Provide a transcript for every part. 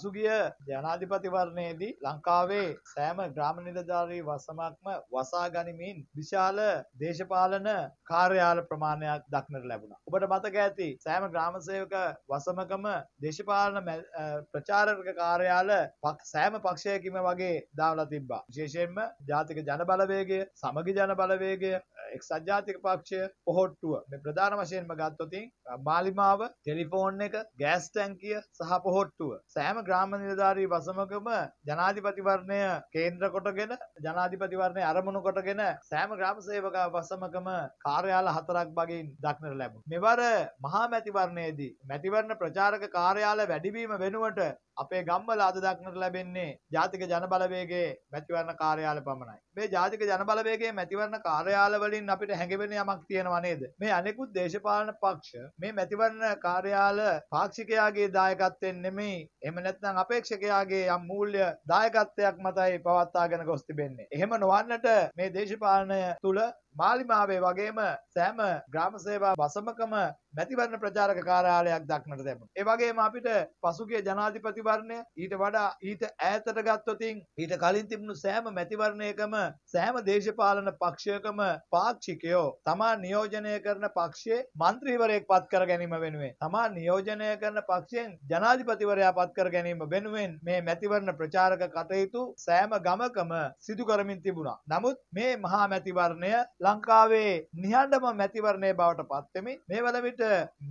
පසුගිය ජනාධිපතිවරණයේදී ලංකාවේ සෑම ග්‍රාම නිලධාරී වසමක්ම වසා ගනිමින් විශාල දේශපාලන කාර්යාල ප්‍රමාණයක් දක්නට ලැබුණා. ඔබට මතක ඇති සෑම ග්‍රාමසේවක වසමකම දේශපාලන ප්‍රචාරක කාර්යාල සෑම පක්ෂයකිම වගේ දාවලා තිබ්බා. විශේෂයෙන්ම ජාතික ජන බලවේගය, සමගි ජන බලවේගය, එක්සත් ජාතික පක්ෂය පොහොට්ටුව මේ ප්‍රධාන වශයෙන්ම ගත්තොතින් මාලිමාව ටෙලිෆෝන් එක ගෑස් ටැංකිය සහ පොහොට්ටුව සෑම ග්‍රාම නිලධාරී වසමකම ජනාධිපතිවරණය කේන්ද්‍ර කොටගෙන ජනාධිපතිවරණය අරමුණු කොටගෙන සෑම ග්‍රාම සේවකා වසමකම කාර්යාල හතරක් බගින් දක්නට ලැබුණ. මෙවර මහා මැතිවරණයේදී මැතිවරණ ප්‍රචාරක කාර්යාල වැඩිවීම වෙනුවට අපේ ගම්වල අද දක්නට ලැබෙන්නේ ජාතික ජනබලවේගයේ මැතිවරණ කාර්යාල පමණයි. මේ ජාතික ජනබලවේගයේ මැතිවරණ කාර්යාල වලින් අපිට හැඟෙවෙන යමක් තියෙනවා නේද? මේ අනෙකුත් දේශපාලන පක්ෂ මේ මැතිවරණ කාර්යාල පාක්ෂිකයාගේ දායකත්වයෙන් නෙමෙයි එහෙම නැත්නම් අපේක්ෂකයාගේ යම් මූල්‍ය දායකත්වයක් මතයි පවත්වාගෙන ගොස් තිබෙන්නේ. එහෙම නොවන්නට මේ දේශපාලනය තුල මාලිමාවේ වගේම සෑම ග්‍රාම සේවා වසමකම මැතිවරණ ප්‍රචාරක කාර්යාලයක් දක්නට ලැබුණා. ඒ වගේම අපිට පසුගිය ජනාධිපතිවරණය ඊට වඩා ඊට ඈතට ගත්තොතින් ඊට කලින් තිබුණු සෑම මැතිවරණයකම සෑම දේශපාලන පක්ෂයකම පාක්ෂිකයෝ තමා නියෝජනය කරන පක්ෂයේ මන්ත්‍රීවරයෙක් පත් කර ගැනීම වෙනුවෙන් තමා නියෝජනය කරන පක්ෂයෙන් ජනාධිපතිවරයා පත් කර ගැනීම වෙනුවෙන් මේ මැතිවරණ ප්‍රචාරක කටයුතු සෑම ගමකම සිදු කරමින් තිබුණා. නමුත් මේ මහා මැතිවරණය ලංකාවේ නිහඬම මැතිවරණය බවට පත්වෙමින් මේ වන විට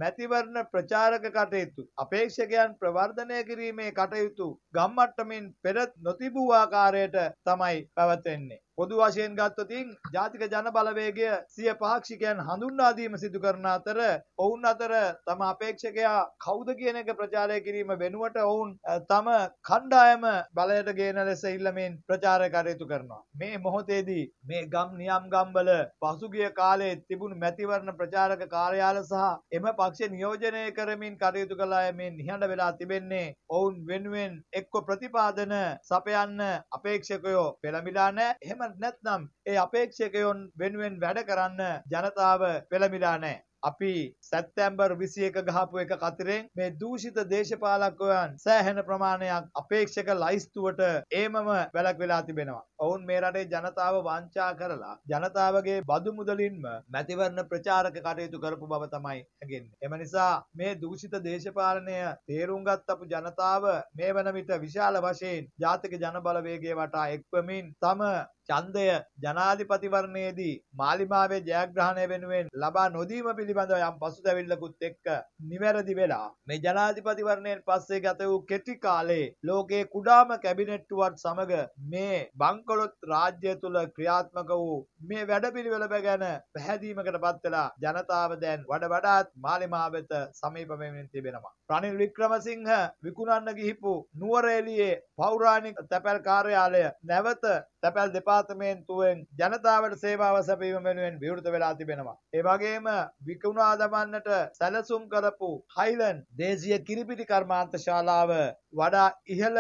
මැතිවරණ ප්‍රචාරක කටයුතු අපේක්ෂකයන් ප්‍රවර්ධනය කිරීමේ කටයුතු ගම්මට්ටමින් පෙරත් නොතිබූ ආකාරයට තමයි පැවතෙන්නේ. පොදු වශයෙන් ගත්තොතින් ජාතික ජන බලවේගය 105ක්ෂිකයන් හඳුන්වා දීම සිදු කරන අතර ඔවුන් අතර තම අපේක්ෂකයා කවුද කියන එක ප්‍රචාරය කිරීම වෙනුවට ඔවුන් තම කණ්ඩායම බලයට ගේන ලෙස ඉල්ලමින් ප්‍රචාර කටයුතු කරනවා. මේ මොහොතේදී මේ ගම් නියම් ගම්වල පසුගිය කාලයේ තිබුණු මැතිවරණ ප්‍රචාරක කාර්යාල සහ එම පක්ෂ නියෝජනය කරමින් කටයුතු කළ අය මේ නිහඬ වෙලා තිබෙන්නේ ඔවුන් වෙනුවෙන් එක්ව ප්‍රතිපාදන සපයන්න අපේක්ෂකයෝ පෙළඹිලා නැහැ. එහෙම කරන්නත් නැත්නම් ඒ අපේක්ෂකයන් වෙනුවෙන් වැඩ කරන්න ජනතාව පෙළඹිලා නැහැ. අපි සැත්තැම්බර් විසියක ගහපු එක කතරෙන් මේ දූෂිත දේශපාලක්වයන් සෑහෙන ප්‍රමාණයක් අපේක්ෂක ලයිස්තුවට ඒමම වැලක් වෙලා තිබෙනවා. ඔවුන් මේ රටේ ජනතාව වංචා කරලා ජනතාවගේ බදු මුදලින්ම මැතිවරණ ප්‍රචාරක කටයුතු කරපු බව තමයි හැගෙන්නේ. එම නිසා මේ දූෂිත දේශපාලනය තේරුම් ගත් අපු ජනතාව මේ වන විට විශාල වශයෙන් ජාතික ජනබලවේගය වටා එක්වමින් තම ඡන්දය ජනාධිපතිවරණයේදී මාලිමාවේ ජයග්‍රහණය වෙනුවෙන් ලබා නොදීම පිළිබඳව යම් පසුතැවිල්ලකුත් එක්ක නිවැරදි වෙලා මේ ජනාධිපතිවරණයෙන් පස්සේ ගත වූ කෙටි කාලේ ලෝකයේ කුඩාම කැබිනට්ටුවත් සමග මේ බංකොලොත් රාජ්‍ය තුල ක්‍රියාත්මක වූ මේ වැඩපිළිවෙල ගැන පැහැදීමකට පත් වෙලා ජනතාව දැන් වඩ වඩාත් මාලිමාව වෙත සමීප වෙමින් තිබෙනවා. රනිල් වික්‍රමසිංහ විකුණන්න ගිහිපු නුවරඑළියේ පෞරාණික තැපැල් කාර්යාලය නැවත තැපැල් දෙපාර්තමේන්තුවෙන් ජනතාවට සේවාව සැපීම වෙනුවෙන් විවෘත වෙලා තිබෙනවා. ඒ වගේම විකුණා දමන්නට සැලසුම් කරපු හයිලන් දේශීය කිරිපිටි කර්මාන්ත ශාලාව වඩා ඉහළ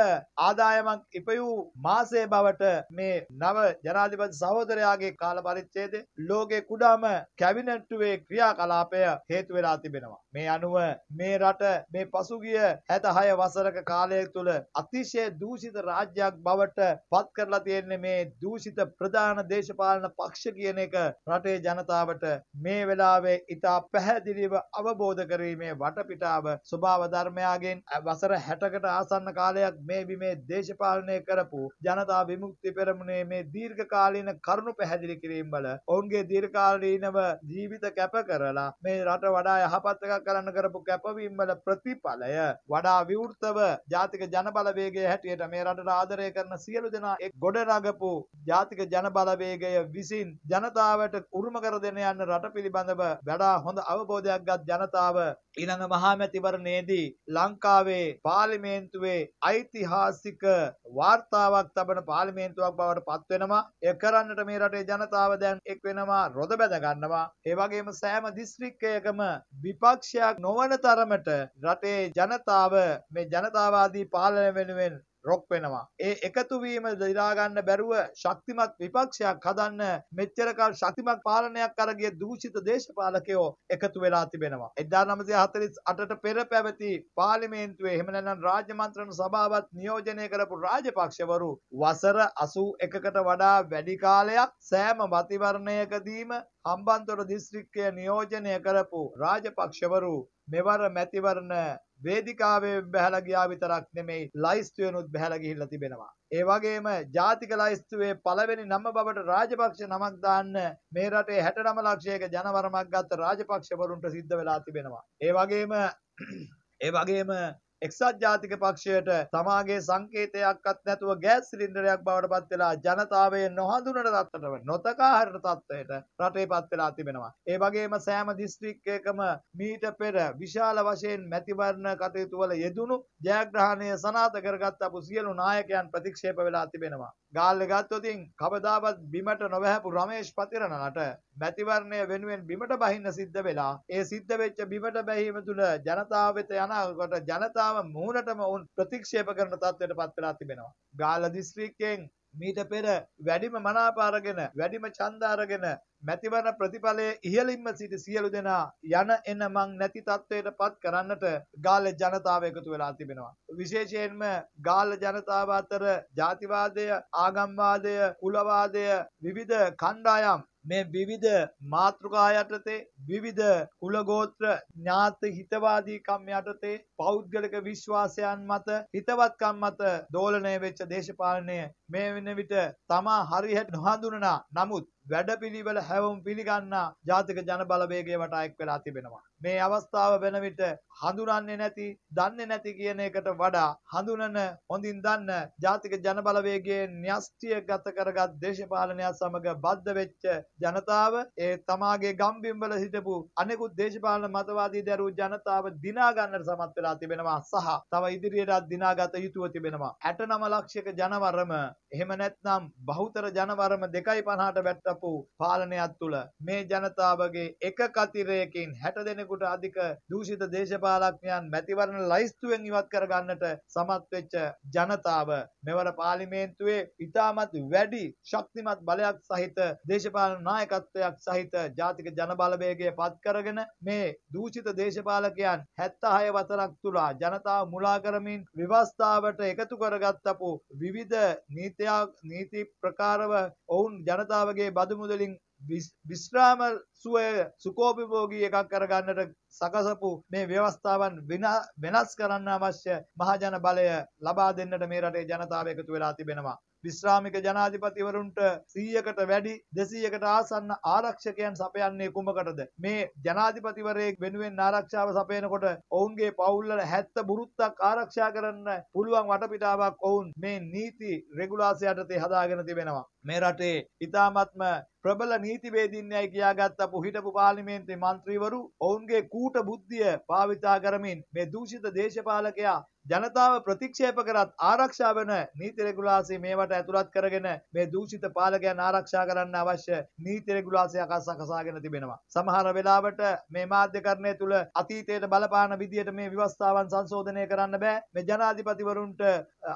ආදායමක් ඉපයූ මාසය බවට මේ නව ජනාධිපති සහෝදරයාගේ කාල පරිච්ඡේදය ලෝකේ කුඩාම කැබිනට්ටුවේ ක්‍රියාකලාපය හේතු වෙලා තිබෙනවා. මේ අනුව මේ රට මේ පසුගිය 66 වසරක කාලය තුළ අතිශය දූෂිත රාජ්‍යයක් බවට පත් කරලා තියෙන්නේ මේ දූෂිත ප්‍රධාන දේශපාලන පක්ෂ කියන එක රටේ ජනතාවට මේ වෙලාවේ ඉතා පැහැදිලිව අවබෝධ කිරීමේ වටපිටාව ස්වභාව ධර්මයාගෙන් වසර 60කට ආසන්න කාලයක් මේ බිමේ දේශපාලනය කරපු ජනතා විමුක්ති පෙරමුණේ මේ දීර්ඝකාලීන කරුණු පැහැදිලි කිරීම වල ඔවුන්ගේ දීර්ඝකාලීනව ජීවිත කැප කරලා මේ රට වඩා යහපත් එකක් කරන්න කරපු කැපවීම වල ප්‍රතිඵලය වඩා විවෘතව ජාතික ජනබලවේගය හැටියට මේ රටට ආදරය කරන සියලු දෙනා එක් ගොඩනගපු ජාතික ජනබලවේගය විසින් ජනතාවට උරුම කර දෙන යන රට පිළිබඳව වඩා හොඳ අවබෝධයක් ගත් ජනතාව ඊළඟ මහා මැතිවරණයේදී ලංකාවේ පාර්ලිමේන්තු හේතුවේ ඓතිහාසික වාර්තාවක් තබන පාර්ලිමේන්තුවක් බවට පත් වෙනවා. ඒ කරන්නට මේ රටේ ජනතාව දැන් එක් වෙනවා, රොද බැඳ ගන්නවා. ඒ වගේම සෑම දිස්ත්‍රික්කයකම විපක්ෂයක් නොවන තරමට රටේ ජනතාව මේ ජනතාවාදී පාලනය වෙනුවෙන් රොක් වෙනවා. ඒ එකතු වීම දිරාගන්න බැරුව ශක්තිමත් විපක්ෂයක් හදන්න මෙච්චරකල් ශක්තිමත් පාලනයක් අරගිය දූෂිත දේශපාලකයෝ එකතු වෙලා තිබෙනවා. 1948ට පෙර පැවති පාර්ලිමේන්තුවේ එහෙම නැත්නම් රාජ්‍ය මන්ත්‍රණ සභාවත් නියෝජනය කරපු රාජපක්ෂවරු වසර 81කට වඩා වැඩි කාලයක් සෑම මතිවරණයකදීම හම්බන්තොට දිස්ත්‍රික්කය නියෝජනය කරපු රාජපක්ෂවරු මෙවර මැතිවරණ වේදිකාවේ බැහැලා ගියා විතරක් නෙමෙයි ලයිස්තුවෙනුත් බැහැලා ගිහිල්ලා තිබෙනවා. ඒ වගේම ජාතික ලයිස්තුවේ පළවෙනි නම බවට රාජපක්ෂ නමක් දාන්න මේ රටේ 69 ලක්ෂයක ජනවරමක් ගත්ත රාජපක්ෂවරුන්ට සිද්ධ වෙලා තිබෙනවා. ඒ වගේම ඒ වගේම එක්සත් ජාතික පක්ෂයට තමාගේ සංකේතයක්වත් නැතුව ගෑස් සිලින්ඩරයක් බවට පත් වෙලා ජනතාවය නොහඳුනන තත්ත්වයට නොතකා හරින තත්ත්වයට රටේ පත් වෙලා තිබෙනවා. ඒ වගේම සෑම දිස්ත්‍රික්කයකම මීට පෙර විශාල වශයෙන් මැතිවරණ කටයුතු වල යෙදුණු ජයග්‍රහණය සනාථ කරගත් අපු සියලු නායකයන් ප්‍රතික්ෂේප වෙලා තිබෙනවා. ගාල්ල ගත්තොතින් කවදාවත් බිමට නොවැහැපු රමේෂ් පතිරණට මැතිවරණය වෙනුවෙන් බිමට බහින්න සිද්ධ වෙලා ඒ සිද්ධ වෙච්ච බිමට බැහිම තුළ ජනතාව වෙත යනකොට ජනතාව මූණටම ඔවුන් ප්‍රතික්ෂේප කරන තත්ත්වයට පත් වෙලා තිබෙනවා. ගාල්ල දිස්ත්‍රික්කයෙන් මීට පෙර වැඩිම මනාපාරගෙන වැඩිම චන්දාරගෙන මැතිවන ප්‍රතිඵලයේ ඉහලින්ම සිට සියලු දෙනා යන එන මං නැති තත්ත්වයට පත් කරන්නට ගාල්ල ජනතාව එකතු වෙලා තිබෙනවා. විශේෂයෙන්ම ගාල්ල ජනතාව අතර ජාතිවාදය ආගම්වාදය කුලවාදය විවිධ කණ්ඩායම් මේ විවිධ මාතෘකා යටතේ විවිධ කුල ගෝත්‍ර ඥාත හිතවාදී කම් යටතේ පෞද්ගලික විශ්වාසයන් මත හිතවත්කම් මත දෝලණය වෙච්ච දේශපාලනය මේ වෙන විට තමා හරියට නොහඳුනනා නමුත් වැඩපිළිවෙල හැවුම් පිළිගන්නා ජාතික ජනබලවේගය වටා එක් වෙලා තිබෙනවා. මේ අවස්ථාව වෙන විට හඳුනන්නේ නැති, දන්නේ නැති කියන එකට වඩා හඳුනන, හොඳින් දන්න ජාතික ජනබලවේගයේ න්‍යෂ්ටියගත කරගත් දේශපාලනය සමග බද්ධ වෙච්ච ජනතාව ඒ තමාගේ ගම්බිම්වල හිටපු අනෙකුත් දේශපාලන මතවාදී දරු ජනතාව දිනා ගන්නට සමත් වෙලා තිබෙනවා සහ තව ඉදිරියටත් දිනාගත යුතුව තිබෙනවා. 69 ලක්ෂයක ජනවරම එහෙම නැත්නම් බහුතර ජනවරම 2.50ට වැට්ට කරපු පාලනයක් තුළ මේ ජනතාවගේ එක කතිරයකින් හැට දෙනෙකුට අධික දූෂිත දේශපාලඥයන් මැතිවරණ ලයිස්තුවෙන් ඉවත් කරගන්නට සමත් වෙච්ච ජනතාව මෙවර පාර්ලිමේන්තුවේ ඉතාමත් වැඩි ශක්තිමත් බලයක් සහිත දේශපාලන නායකත්වයක් සහිත ජාතික ජනබලවේගය පත් කරගෙන මේ දූෂිත දේශපාලකයන් 76 වසරක් තුරා ජනතාව මුලා කරමින් විවස්ථාවට එකතු කරගත්තපු විවිධ නීතියක් නීති ප්‍රකාරව ඔවුන් ජනතාවගේ මදු මුදලින් විශ්‍රාම සුවය සුකෝපිභෝගී එකක් කරගන්නට සකසපු මේ ව්‍යවස්ථාවන් වෙනස් කරන්න අවශ්‍ය මහජන බලය ලබා දෙන්නට මේ රටේ ජනතාව එකතු වෙලා තිබෙනවා. විශ්‍රාමික ජනාධිපතිවරුන්ට 100කට වැඩි 200කට ආසන්න ආරක්ෂකයන් සපයන්නේ කුමකටද? මේ ජනාධිපතිවරයෙක් වෙනුවෙන් ආරක්ෂාව සපයනකොට ඔවුන්ගේ පවුල් වල 70 බුරුත්තක් ආරක්ෂා කරන්න පුළුවන් වටපිටාවක් ඔවුන් මේ නීති රෙගුලාසය යටතේ හදාගෙන තිබෙනවා. මේ රටේ ඉතාමත්ම ප්‍රබල නීතිවේදින්යයි කියාගත්තපු හිටපු පාර්ලිමේන්තේ මන්ත්‍රීවරු ඔවුන්ගේ කූට බුද්ධිය භාවිතා කරමින් මේ දූෂිත දේශපාලකයා ජනතාව ප්‍රතික්ෂේප කරත් ආරක්ෂා වන නීති රෙගුලාසි මේවට ඇතුළත් කරගෙන මේ දූෂිත පාලකයන් ආරක්ෂා කරන්න අවශ්‍ය නීති රෙගුලාසියක් සකසාගෙන තිබෙනවා. සමහර වෙලාවට මේ මාධ්‍යකරණය තුළ අතීතයට බලපාන විදියට මේ ව්‍යවස්ථාවන් සංශෝධනය කරන්න බෑ. මේ ජනාධිපතිවරුන්ට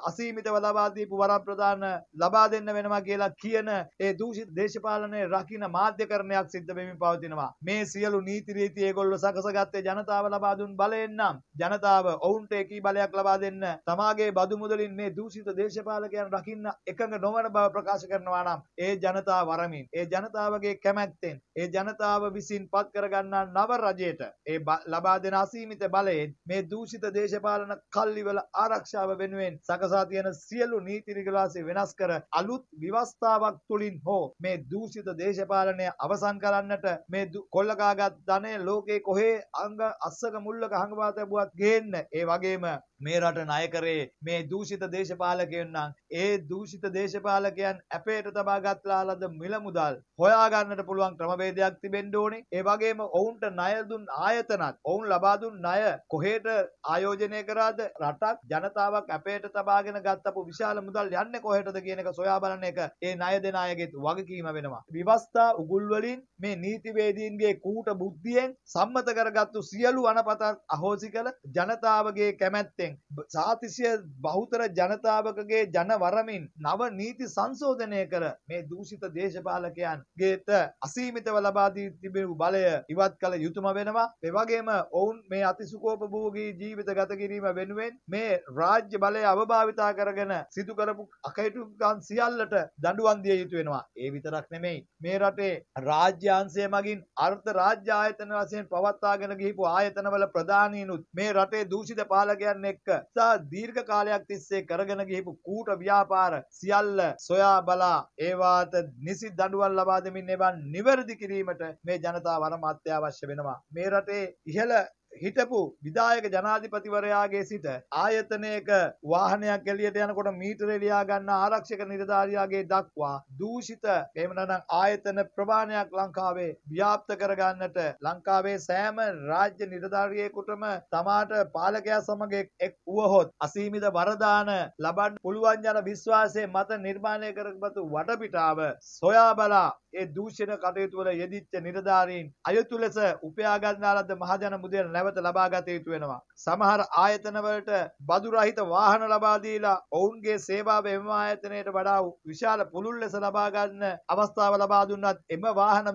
අසීමිතව ලබා දීපු වරප්‍රදාන ලබා දෙන්න වෙනවා කියලා කියන ඒ දූෂිත දේශපාලනයේ රකින්න මාධ්‍යකරණයක් සිද්ධ වෙමින් පවතිනවා. මේ සියලු නීති රීති ඒගොල්ලෝ සකසගත්තේ ජනතාව ලබා දුන් බලයෙන් නම් ජනතාව ඔවුන්ට ඒකී බලයක් ලබා දෙන්න තමාගේ බදු මුදලින් මේ දූෂිත දේශපාලකයන් රකින්න එකඟ නොවන බව ප්‍රකාශ කරනවා නම් ඒ ජනතාව වරමින් ඒ ජනතාවගේ කැමැත්තෙන් ඒ ජනතාව විසින් පත් කරගන්නා නව රජයට ඒ ලබා දෙන අසීමිත බලයෙන් මේ දූෂිත දේශපාලන කල්ලිවල ආරක්ෂාව වෙනුවෙන් සකසා තියෙන සියලු නීති රිගලාසි වෙනස් කර අලුත් විවස්ථාවක් තුලින් හෝ මේ දූෂිත දේශපාලනය අවසන් කරන්නට මේ කොල්ලකාගත් ධනය ලෝකේ කොහේ අංග අස්සක මුල්ලක හංගවා තැබුවත් ගේන්න ඒ වගේම මේ රට ණය කරේ මේ දූෂිත දේශපාලකයන් නම් ඒ දූෂිත දේශපාලකයන් අපේට තබා ගත්ලාලද මිල මුදල් හොයා ගන්නට පුළුවන් ක්‍රමවේදයක් තිබෙන්න ඕනේ. ඒ වගේම ඔවුන්ට ණය දුන් ආයතනත් ඔවුන් ලබා දුන් ණය කොහෙට ආයෝජනය කරාද රටක් ජනතාවක් අපේට තබාගෙන ගත්තපු විශාල මුදල් යන්නේ කොහෙටද කියන එක සොයා බලන එක ඒ ණය දෙන අයගේ වගකීම වෙනවා. විවස්ථා උගුල් වලින් මේ නීතිවේදීන්ගේ කූට බුද්ධියෙන් සම්මත කරගත්තු සියලු අනපතත් අහෝසි කළ ජනතාවගේ කැමැත්තෙන් සාතිශය බහුතර ජනතාවකගේ ජනවරමින් නව නීති සංශෝධනය කර මේ දූෂිත දේශපාලකයන් ගේත අසීමිතව ලබාදී තිබෙන බලය ඉවත් කළ යුතුම වෙනවා. එවගේම ඔවුන් මේ අතිසුකෝපභෝගී ජීවිත ගත කිරීම වෙනුවෙන් මේ රාජ්‍ය බලය අවභාවිතා කරගෙන සිදු කරපු අකයිටුකන් සියල්ලට දඬුවම් දිය යුතු වෙනවා. ඒ විතරක් නෙමෙයි. මේ රටේ රාජ්‍යාංශය මගින් අර්ථ රාජ්‍ය ආයතන වශයෙන් පවත්වාගෙන ගිහිපු ආයතනවල ප්‍රධානීනුත් මේ රටේ දූෂිත පාලකයන් එක්ක එක්ක සා දීර්ඝ කාලයක් තිස්සේ කරගෙන ගිහිපු කූට ව්‍යාපාර සියල්ල සොයා බලා ඒවාත නිසි දඬුවම් ලබා දෙමින් ඒවා නිවැරදි කිරීමට මේ ජනතා වරම අත්‍යවශ්‍ය වෙනවා. මේ රටේ ඉහළ හිටපු විදායක ජනාධිපතිවරයාගේ සිට ආයතනයක වාහනයක් එලියට යනකොට මීටර එලියා ගන්න ආරක්ෂක නිලධාරියාගේ දක්වා දූෂිත එහෙම නැත්නම් ආයතන ප්‍රමාණයක් ලංකාවේ ව්‍යාප්ත කරගන්නට ලංකාවේ සෑම රාජ්‍ය නිලධාරියෙකුටම තමාට පාලකයා සමග එක් වුවහොත් අසීමිත වරදාන ලබන්න පුළුවන් යන විශ්වාසයේ මත නිර්මාණය කරගත්තු වටපිටාව සොයා බලා ඒ දූෂණ කටයුතු වල යෙදිච්ච නිලධාරීන් අයතු ලෙස උපයා ගන්නාලද මහජන මුදල් නැවත ලබාගත යුතු වෙනවා. සමහර ආයතනවලට බදු රහිත වාහන ලබා දීලා ඔවුන්ගේ සේවාව එම ආයතනයට වඩා විශාල පුළුල් ලෙස ලබා ගන්න අවස්ථාව ලබා දුන්නත් එම වාහන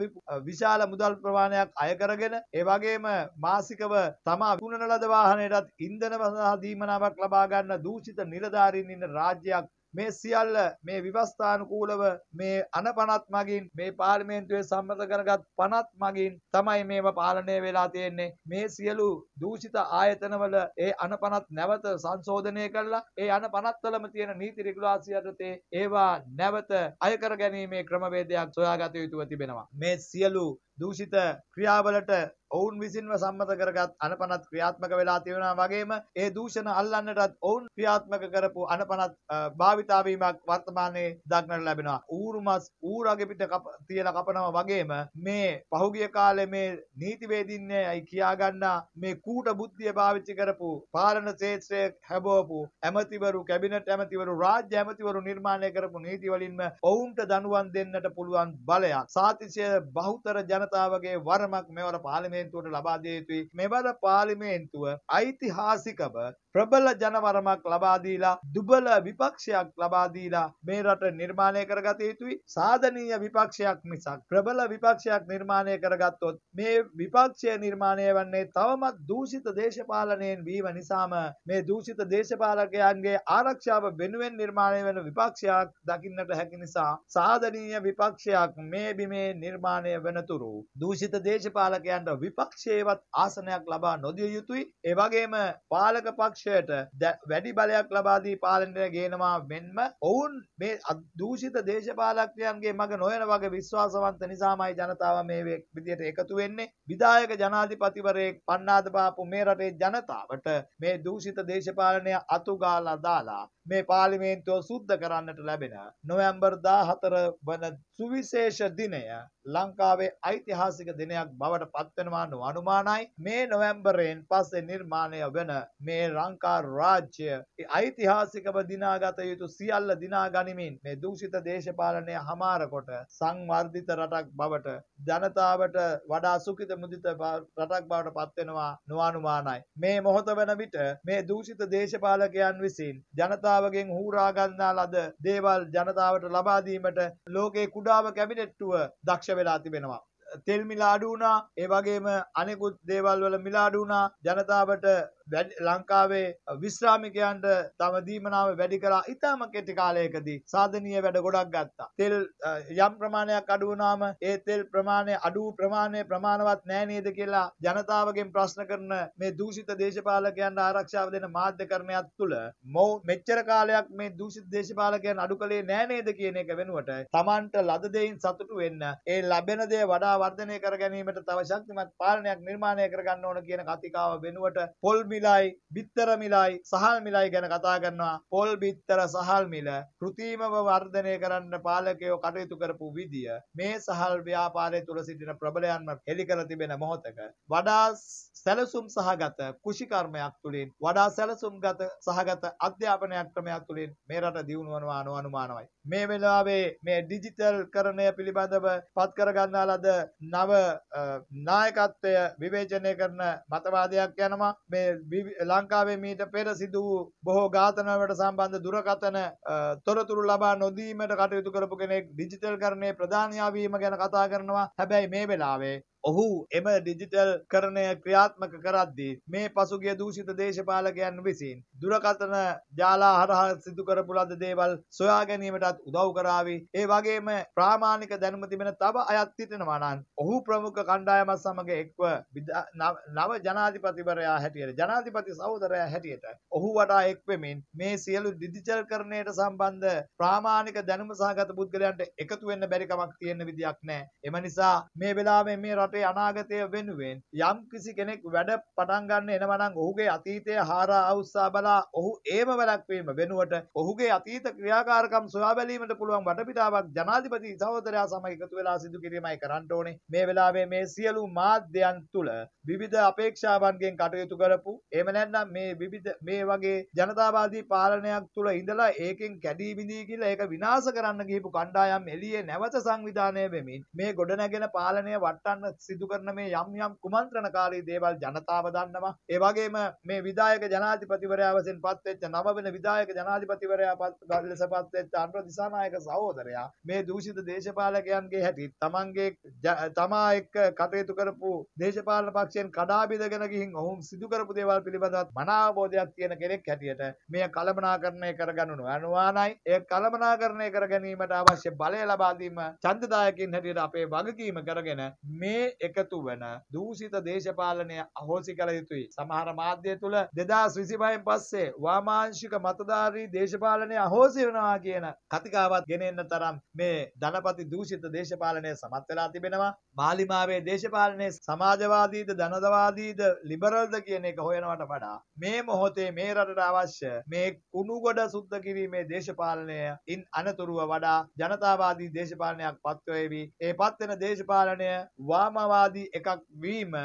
විශාල මුදල් ප්‍රමාණයක් අය කරගෙන ඒ වගේම මාසිකව තමා විකුණන ලද වාහනයටත් ඉන්ධන සඳහා දීමනාවක් ලබා ගන්න දූෂිත නිලධාරීන් ඉන්න රාජ්‍යයක් මේ සියල්ල මේ විවස්ථානුකූලව මේ අනපනත් මගින් මේ පාර්ලිමේන්තුවේ සම්මත කරගත් පනත් මගින් තමයි මේව පාලනය වෙලා තියෙන්නේ මේ සියලු දූෂිත ආයතනවල ඒ අනපනත් නැවත සංශෝධනය කරලා ඒ අනපනත්වලම තියෙන නීති රෙගුලාසි යටතේ ඒවා නැවත අය කර ගැනීමේ ක්‍රමවේදයක් සොයාගත යුතුව තිබෙනවා මේ සියලු දූෂිත ක්‍රියාවලට ඔවුන් විසින්ව සම්මත කරගත් අනපනත් ක්‍රියාත්මක වෙලා තියෙනවා වගේම ඒ දූෂණ අල්ලන්නටත් ඔවුන් ක්‍රියාත්මක කරපු අනපනත් භාවිතා වීමක් වර්තමානයේ දක්නට ලැබෙනවා. ඌරුමස් ඌරගේ පිට තියලා කපනවා වගේම මේ පහුගිය කාලේ මේ නීතිවේදින්නයි කියාගන්නා මේ කූට බුද්ධිය පාවිච්චි කරපු පාලන ක්ෂේත්‍රයේ හැබවපු ඇමතිවරු කැබිනට් ඇමතිවරු රාජ්‍ය ඇමතිවරු නිර්මාණය කරපු නීති වලින්ම ඔවුන්ට දනුවන් දෙන්නට පුළුවන් බලයක්. සාතිශය බහුතර ජන ජනතාවගේ වරමක් මෙවර පාර්ලිමේන්තුවට ලබා දිය යුතුයි. මෙවර පාර්ලිමේන්තුව ඓතිහාසිකව ප්‍රබල ජනවරමක් ලබා දීලා දුබල විපක්ෂයක් ලබා දීලා මේ රට නිර්මාණය කරගත යුතුයි. සාධනීය විපක්ෂයක් මිසක් ප්‍රබල විපක්ෂයක් නිර්මාණය කරගත්තොත් මේ විපක්ෂය නිර්මාණය වන්නේ තවමත් දූෂිත දේශපාලනයෙන් වීම නිසාම මේ දූෂිත දේශපාලකයන්ගේ ආරක්ෂාව වෙනුවෙන් නිර්මාණය වෙන විපක්ෂයක් දකින්නට හැකි නිසා සාධනීය විපක්ෂයක් මේ බිමේ නිර්මාණය වෙනතුරු වූ දූෂිත දේශපාලකයන්ට විපක්ෂයේවත් ආසනයක් ලබා නොදිය යුතුයි. ඒ වගේම පාලක පක්ෂයට වැඩි බලයක් ලබා දී පාලනය ගේනවා මෙන්ම ඔවුන් මේ දූෂිත දේශපාලකයන්ගේ මග නොයන වගේ විශ්වාසවන්ත නිසාමයි ජනතාව මේ විදියට එකතු වෙන්නේ. විධායක ජනාධිපතිවරයෙක් පන්නාද බාපු මේ රටේ ජනතාවට මේ දූෂිත දේශපාලනය අතුගාලා දාලා මේ පාර්ලිමේන්තුව සුද්ධ කරන්නට ලැබෙන නොවැම්බර් 14 වන සුවිශේෂ දිනය ලංකාවේ ඓතිහාසික දිනයක් බවට පත්වෙනවා අනුමානයි මේ නොවැම්බරයෙන් පස්සේ නිර්මාණය වෙන මේ ලංකා රාජ්‍ය ඓතිහාසිකව දිනාගත යුතු සියල්ල දිනා ගනිමින් මේ දූෂිත දේශපාලනය හමාරකොට සංවර්ධිත රටක් බවට ජනතාවට වඩා සුඛිත මුදිත රටක් බවට පත් වෙනවා නොඅනුමානයි. මේ මොහොත වන විට මේ දූෂිත දේශපාලකයන් විසින් ජනතාවගෙන් හූරා ගන්නා ලද දේවල් ජනතාවට ලබා දීමට ලෝකේ කුඩාම කැබිනට්ටුව දක්ෂ වෙලා තිබෙනවා. තෙල් මිල අඩු වුණා. ඒ වගේම අනෙකුත් දේවල් වල මිල අඩු වුණා. ජනතාවට ලංකාවේ විශ්‍රාමිකයන්ට තම දීමනාව වැඩි කරා ඉතාම කෙටි කාලයකදී සාධනීය වැඩ ගොඩක් ගත්තා. තෙල් යම් ප්‍රමාණයක් අඩු වුණාම ඒ තෙල් ප්‍රමාණය අඩු ප්‍රමාණය ප්‍රමාණවත් නෑ නේද කියලා ජනතාවගෙන් ප්‍රශ්න කරන මේ දූෂිත දේශපාලකයන්ට ආරක්ෂාව දෙන මාධ්‍යකරණයක් තුළ මොව මෙච්චර කාලයක් මේ දූෂිත දේශපාලකයන් අඩු කළේ නෑ නේද කියන එක වෙනුවට Tamanට ලද දෙයින් සතුටු වෙන්න ඒ ලැබෙන දේ වඩා වර්ධනය කර ගැනීමට තව ශක්තිමත් පාලනයක් නිර්මාණය කරගන්න ඕන කියන කතිකාව වෙනුවට පොල් මිලයි, බිත්තර මිලයි, සහල් මිලයි ගැන කතා කරනවා. පොල් බිත්තර සහල් මිල કૃතිමව වර්ධනය කරන්න පාලකයෝ කටයුතු කරපු විදිය මේ සහල් ව්‍යාපාරය තුල සිටින ප්‍රබලයන්ම හෙළි කර තිබෙන මොහොතක වඩා සැලසුම් සහගත කුෂිකර්මයක් තුළින් වඩා සැලසුම්ගත සහගත අධ්‍යාපනයක් ක්‍රමයක් තුළින් මේ රට දියුණු වෙනවා අනුමානවයි. මේ වෙලාවේ මේ ඩිජිටල් කරණය පිළිබඳව පත් කරගන්නා ලද නව නායකත්වය විවේචනය කරන මතවාදයක් යනවා මේ ලංකාවේ මීට පෙර සිදු වූ බොහෝ ඝාතනවලට සම්බන්ධ දුරකථන තොරතුරු ලබා නොදීමට කටයුතු කරපු කෙනෙක් ඩිජිටල් කරණයේ ප්‍රධානියා වීම ගැන කතා කරනවා හැබැයි මේ වෙලාවේ ඔහු එම ඩිජිටල් කරණය ක්‍රියාත්මක කරද්දී මේ පසුගිය දූෂිත දේශපාලකයන් විසින් දුරකථන ජාලා හරහා සිදු කරපු ලද දේවල් සොයා ගැනීමටත් උදව් කරાવી ඒ වගේම ප්‍රාමාණික දැනුම තිබෙන තව අයත් සිටිනවා නම් ඔහු ප්‍රමුඛ කණ්ඩායමක් සමග එක්ව නව ජනාධිපතිවරයා හැටියට ජනාධිපති සහෝදරයා හැටියට ඔහු වටා එක් වෙමින් මේ සියලු ඩිජිටල් කරණයට සම්බන්ධ ප්‍රාමාණික දැනුම සහගත පුද්ගලයන්ට එකතු වෙන්න බැරි කමක් තියෙන විදියක් නැහැ එම නිසා මේ වෙලාවේ මේ රට අපේ අනාගතය වෙනුවෙන් යම් කිසි කෙනෙක් වැඩ පටන් ගන්න එනවා නම් ඔහුගේ අතීතය හාරා අවස්සා බලා ඔහු ඒම වැළැක්වීම වෙනුවට ඔහුගේ අතීත ක්‍රියාකාරකම් සොයා බැලීමට පුළුවන් වටපිටාවක් ජනාධිපති සහෝදරයා සමග එකතු වෙලා සිදු කිරීමයි කරන්න ඕනේ මේ වෙලාවේ මේ සියලු මාධ්‍යයන් තුළ විවිධ අපේක්ෂාවන්ගෙන් කටයුතු කරපු එහෙම නැත්නම් මේ විවිධ මේ වගේ ජනතාවාදී පාලනයක් තුළ ඉඳලා ඒකෙන් කැඩී බිඳී කියලා ඒක විනාශ කරන්න ගිහපු කණ්ඩායම් එළියේ නැවත සංවිධානය වෙමින් මේ ගොඩනැගෙන පාලනය වටන්න සිදු කරන මේ යම් යම් කුමන්ත්‍රණකාරී දේවල් ජනතාව දන්නවා. ඒ වගේම මේ විධායක ජනාධිපතිවරයා වශයෙන් පත්වෙච්ච නවවෙනි විධායක ජනාධිපතිවරයා ලෙස පත්වෙච්ච අනුර දිසානායක සහෝදරයා මේ දූෂිත දේශපාලකයන්ගේ හැටි තමන්ගේ තමා එක්ක කටයුතු කරපු දේශපාලන පක්ෂයෙන් කඩා බිඳගෙන ගිහින් ඔවුන් සිදු කරපු දේවල් පිළිබඳව මනාවබෝධයක් තියෙන කෙනෙක් හැටියට මේ කළමනාකරණය කරගන්නු අනුවානයි. ඒ කළමනාකරණය කර ගැනීමට අවශ්‍ය බලය ලබා දීම ඡන්දදායකින් හැටියට අපේ වගකීම කරගෙන මේ එකතු වන දූෂිත දේශපාලනය අහෝසි කළ යුතුයි. සමහර මාධ්‍ය තුළ දෙදස් විසිපයෙන් පස්සේ වාමාංශික මතධාරී දේශපාලනය අහෝසි වෙනවා කියන කතිකාවත් ගෙනෙන්න තරම් මේ ධනපති දූෂිත දේශපාලනය සමත් වෙලා තිබෙනවා. මාලිමාවේ දේශපාලනය සමාජවාදීද ධනදවාදීද ලිබරල්ද කියන එක හොයනවට වඩා මේ මොහොතේ මේ රටට අවශ්‍ය මේ කුණුගොඩ සුද්ධ කිරීමේ දේශපාලනය ඉන් අනතුරුව වඩා ජනතාවාදී දේශපාලනයක් පත්වේවි. ඒ පත්වෙන දේශපාලනය වාමා සමාජවාදී එකක් වීම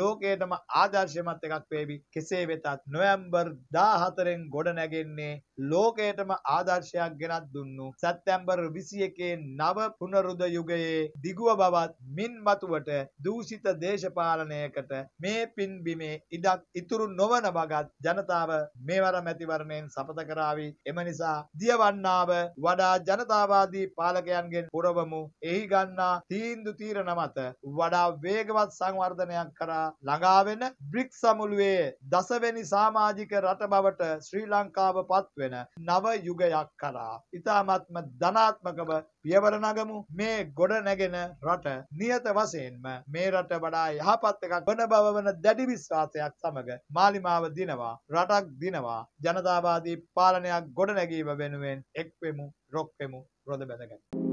ලෝකයටම ආදර්ශමත් එකක් වේවි. කෙසේ වෙතත් නොවැම්බර් 14න් ගොඩ නැගෙන්නේ ලෝකයටම ආදර්ශයක් ගෙනත් දුන්නු සැත්තැම්බර් 21 නව පුනරුද යුගයේ දිගුව බවත් මින්මතුවට දූෂිත දේශපාලනයකට මේ පින්බිමේ ඉඩක් ඉතුරු නොවන බගත් ජනතාව මේවර මැතිවරණයෙන් සපත කරાવી එම නිසා දියවන්නාව වඩා ජනතාවාදී පාලකයන්ගෙන් පුරවමු එහි ගන්නා තීන්දු තීරණ මත වඩා වේගවත් සංවර්ධනයක් කරා ළඟා වෙන බ්‍රික්ස් සමුළුවේ දසවැනි සමාජික රට බවට ශ්‍රී ලංකාව පත්ව වෙන නව යුගයක් කරා ඉතාමත්ම ධනාත්මකව පියවර නගමු මේ ගොඩ නැගෙන රට නියත වශයෙන්ම මේ රට වඩා යහපත් එකක් වන බව වන දැඩි විශ්වාසයක් සමග මාලිමාව දිනවා රටක් දිනවා ජනතාවාදී පාලනයක් ගොඩ නැගීම වෙනුවෙන් එක් වෙමු රොක් වෙමු රොද බැඳගන්න